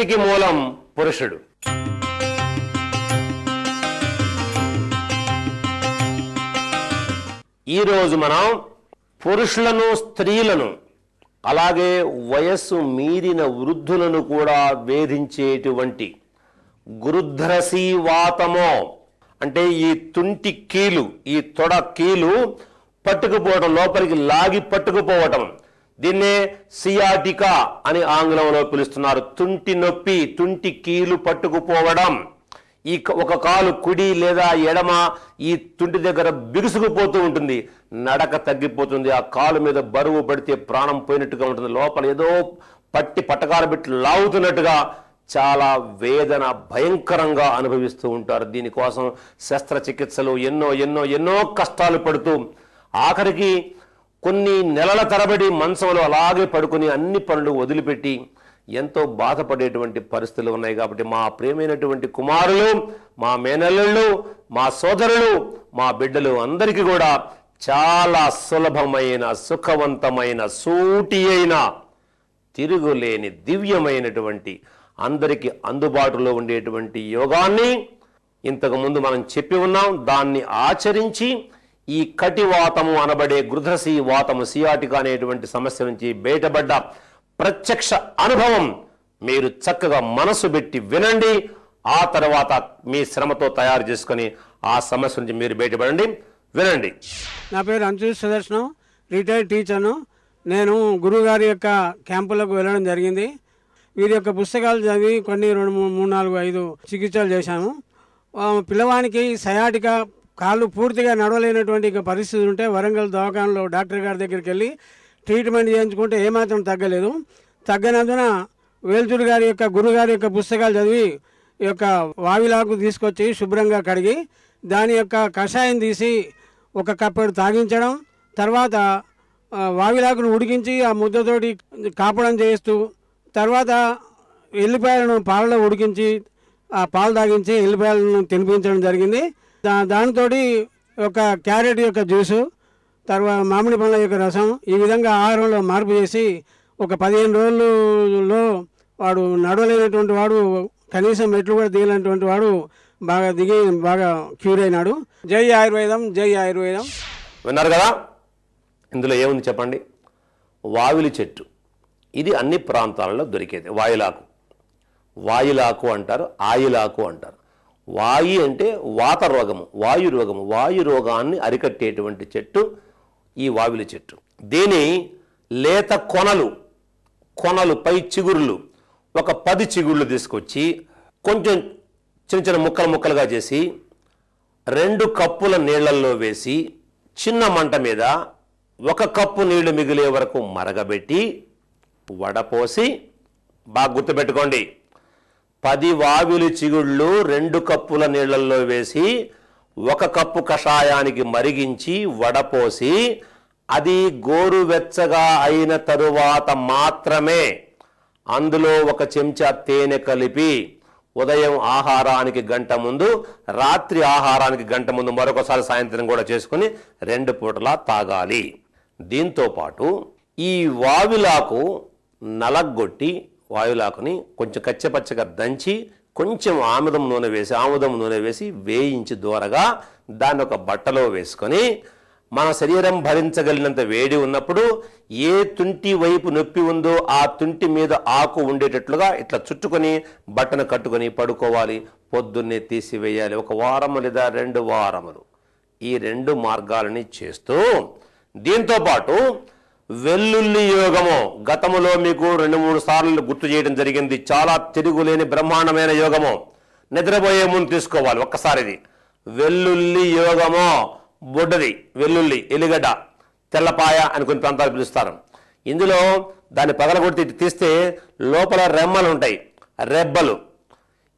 ప్రగతికి మూలం పురుషుడు ఈరోజు మనం పురుషులను స్త్రీలను అలాగే వయస్సు మీరిన వృద్ధులను కూడా వేధించేటువంటి వాతమో అంటే ఈ తుంటి కీలు ఈ తొడ కీలు పట్టుకుపోవటం లోపలికి లాగి పట్టుకుపోవటం దీన్నే సియాటికా అని ఆంగ్లంలో పిలుస్తున్నారు తుంటి నొప్పి తుంటి కీలు పట్టుకుపోవడం ఈ ఒక కాలు కుడి లేదా ఎడమ ఈ తుంటి దగ్గర బిరుసుకుపోతూ ఉంటుంది నడక తగ్గిపోతుంది ఆ కాలు మీద బరువు పడితే ప్రాణం పోయినట్టుగా ఉంటుంది లోపల ఏదో పట్టి పట్టకాలు పెట్టి లాగుతున్నట్టుగా చాలా వేదన భయంకరంగా అనుభవిస్తూ ఉంటారు దీనికోసం శస్త్రచికిత్సలు ఎన్నో ఎన్నో ఎన్నో కష్టాలు పడుతూ ఆఖరికి కొన్ని నెలల తరబడి మంచంలో అలాగే పడుకుని అన్ని పనులు వదిలిపెట్టి ఎంతో బాధపడేటువంటి పరిస్థితులు ఉన్నాయి కాబట్టి మా ప్రియమైనటువంటి కుమారులు మా మేనల్లు మా సోదరులు మా బిడ్డలు అందరికీ కూడా చాలా సులభమైన సుఖవంతమైన సూటి అయిన తిరుగులేని దివ్యమైనటువంటి అందరికీ అందుబాటులో ఉండేటువంటి యోగాన్ని ఇంతకుముందు మనం చెప్పి ఉన్నాం దాన్ని ఆచరించి ఈ కటివాతము అనబడే గృధసి వాతము సియాటిక అనేటువంటి సమస్య నుంచి బయటపడ్డ ప్రత్యక్ష అనుభవం మీరు చక్కగా మనసు పెట్టి వినండి ఆ తర్వాత మీ శ్రమతో తయారు చేసుకొని ఆ సమస్య నుంచి మీరు బయటపడండి వినండి నా పేరు అంచు సుదర్శనం రిటైర్డ్ టీచర్ను నేను గురుగారి యొక్క క్యాంపులకు వెళ్ళడం జరిగింది వీరి యొక్క పుస్తకాలు చదివి కొన్ని రెండు మూడు నాలుగు ఐదు చికిత్సలు చేశాను పిల్లవానికి సయాటిక కాళ్ళు పూర్తిగా నడవలేనటువంటి పరిస్థితి ఉంటే వరంగల్ దవాఖానలో డాక్టర్ గారి దగ్గరికి వెళ్ళి ట్రీట్మెంట్ చేయించుకుంటే ఏమాత్రం తగ్గలేదు తగ్గనందున వేల్చూరు గారి యొక్క గురుగారి యొక్క పుస్తకాలు చదివి ఈ యొక్క వావిలాకు తీసుకొచ్చి శుభ్రంగా కడిగి దాని యొక్క కషాయం తీసి ఒక కప్పెడు తాగించడం తర్వాత వావిలాకును ఉడికించి ఆ ముద్దతోటి కాపడం చేస్తూ తర్వాత ఎల్లిపాయలను పాలలో ఉడికించి ఆ పాలు తాగించి ఎల్లిపాయలను తినిపించడం జరిగింది దా దానితో ఒక క్యారెట్ యొక్క జ్యూసు తర్వాత మామిడి పండ్ల యొక్క రసం ఈ విధంగా ఆహారంలో మార్పు చేసి ఒక పదిహేను రోజుల్లో వాడు నడవలేనటువంటి వాడు కనీసం మెట్లు కూడా దిగలేనటువంటి వాడు బాగా దిగి బాగా క్యూర్ అయినాడు జై ఆయుర్వేదం జై ఆయుర్వేదం విన్నారు కదా ఇందులో ఏముంది చెప్పండి వావిలి చెట్టు ఇది అన్ని ప్రాంతాలలో దొరికేది వాయులాకు వాయులాకు అంటారు ఆయిలాకు అంటారు వాయి అంటే వాత రోగము వాయు రోగము వాయు రోగాన్ని అరికట్టేటువంటి చెట్టు ఈ వావిలి చెట్టు దీని లేత కొనలు కొనలు పై చిగురులు ఒక పది చిగుళ్ళు తీసుకొచ్చి కొంచెం చిన్న చిన్న ముక్కలు ముక్కలుగా చేసి రెండు కప్పుల నీళ్లల్లో వేసి చిన్న మంట మీద ఒక కప్పు నీళ్లు మిగిలే వరకు మరగబెట్టి వడపోసి బాగా గుర్తుపెట్టుకోండి పది వావిలి చిగుళ్ళు రెండు కప్పుల నీళ్లలో వేసి ఒక కప్పు కషాయానికి మరిగించి వడపోసి అది గోరువెచ్చగా అయిన తరువాత మాత్రమే అందులో ఒక చెంచా తేనె కలిపి ఉదయం ఆహారానికి గంట ముందు రాత్రి ఆహారానికి గంట ముందు మరొకసారి సాయంత్రం కూడా చేసుకుని రెండు పూటలా తాగాలి దీంతోపాటు ఈ వావిలాకు నలగొట్టి వాయులాకుని కొంచెం కచ్చపచ్చగా దంచి కొంచెం ఆముదం నూనె వేసి ఆముదం నూనె వేసి వేయించి దూరగా దాన్ని ఒక బట్టలో వేసుకొని మన శరీరం భరించగలిగినంత వేడి ఉన్నప్పుడు ఏ తుంటి వైపు నొప్పి ఉందో ఆ తుంటి మీద ఆకు ఉండేటట్లుగా ఇట్లా చుట్టుకొని బట్టను కట్టుకొని పడుకోవాలి పొద్దున్నే తీసివేయాలి ఒక వారము లేదా రెండు వారములు ఈ రెండు మార్గాలని చేస్తూ దీంతోపాటు వెల్లుల్లి యోగము గతములో మీకు రెండు మూడు సార్లు గుర్తు చేయడం జరిగింది చాలా తిరుగులేని బ్రహ్మాండమైన యోగము నిద్రపోయే ముందు తీసుకోవాలి ఒక్కసారిది వెల్లుల్లి యోగము బొడ్డది వెల్లుల్లి ఎల్లిగడ్డ తెల్లపాయ అని కొన్ని ప్రాంతాలు పిలుస్తారు ఇందులో దాన్ని పగలగొట్టి తీస్తే లోపల రెమ్మలు ఉంటాయి రెబ్బలు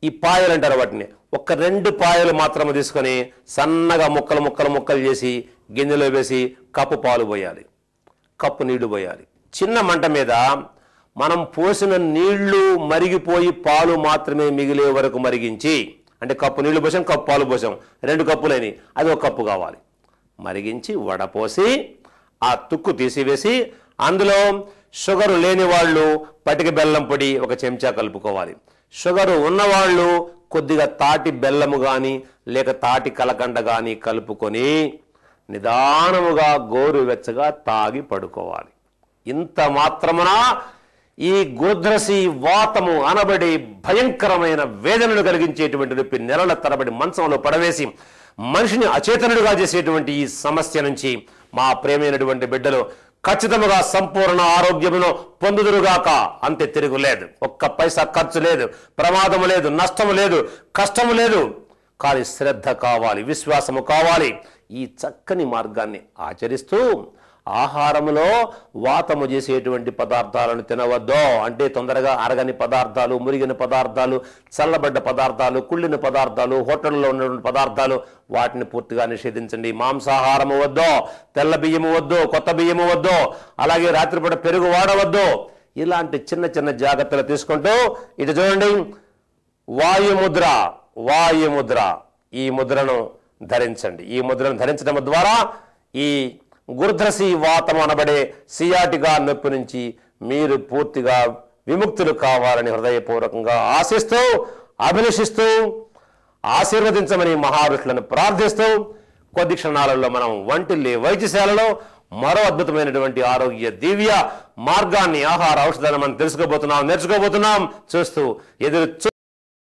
ఈ పాయలు అంటారు వాటిని ఒక రెండు పాయలు మాత్రమే తీసుకొని సన్నగా ముక్కలు ముక్కలు ముక్కలు చేసి గిన్నెలో వేసి కప్పు పాలు పోయాలి కప్పు నీళ్లు పోయాలి చిన్న మంట మీద మనం పోసిన నీళ్లు మరిగిపోయి పాలు మాత్రమే మిగిలే వరకు మరిగించి అంటే కప్పు నీళ్లు పోసాం కప్పు పాలు పోసాం రెండు కప్పులని అది ఒక కప్పు కావాలి మరిగించి వడపోసి ఆ తుక్కు తీసివేసి అందులో షుగరు లేని వాళ్ళు పటిక బెల్లం పొడి ఒక చెంచా కలుపుకోవాలి షుగరు ఉన్నవాళ్ళు కొద్దిగా తాటి బెల్లము కానీ లేక తాటి కలకండ కానీ కలుపుకొని నిదానముగా గోరువెచ్చగా తాగి పడుకోవాలి ఇంత మాత్రమున ఈ గోధ్రసి వాతము అనబడి భయంకరమైన వేదనను కలిగించేటువంటి నొప్పి నెలల తరబడి మంచంలో పడవేసి మనిషిని అచేతనుడిగా చేసేటువంటి ఈ సమస్య నుంచి మా ప్రేమైనటువంటి బిడ్డలు ఖచ్చితముగా సంపూర్ణ ఆరోగ్యమును పొందుదురుగాక అంతే తిరుగులేదు ఒక్క పైసా ఖర్చు లేదు ప్రమాదము లేదు నష్టము లేదు కష్టము లేదు కానీ శ్రద్ధ కావాలి విశ్వాసము కావాలి ఈ చక్కని మార్గాన్ని ఆచరిస్తూ ఆహారములో వాతము చేసేటువంటి పదార్థాలను తినవద్దో అంటే తొందరగా అరగని పదార్థాలు మురిగిన పదార్థాలు చల్లబడ్డ పదార్థాలు కుళ్ళిన పదార్థాలు హోటల్లో ఉన్నటువంటి పదార్థాలు వాటిని పూర్తిగా నిషేధించండి మాంసాహారము వద్దో తెల్ల బియ్యము వద్దో కొత్త బియ్యము వద్దో అలాగే రాత్రిపూట పెరుగు వాడవద్దు ఇలాంటి చిన్న చిన్న జాగ్రత్తలు తీసుకుంటూ ఇటు చూడండి వాయుముద్ర వాయుముద్ర ఈ ముద్రను ధరించండి ఈ ముద్రను ధరించడం ద్వారా ఈ గుర్ధసి వాతం అనబడే సియాటిగా నొప్పి నుంచి మీరు పూర్తిగా విముక్తులు కావాలని హృదయపూర్వకంగా ఆశిస్తూ అభిలషిస్తూ ఆశీర్వదించమని మహావిష్ణులను ప్రార్థిస్తూ కొద్ది క్షణాలలో మనం వంటిల్లి వైద్యశాలలో మరో అద్భుతమైనటువంటి ఆరోగ్య దివ్య మార్గాన్ని ఆహార ఔషధాన్ని మనం తెలుసుకోబోతున్నాం నేర్చుకోబోతున్నాం చూస్తూ ఎదురు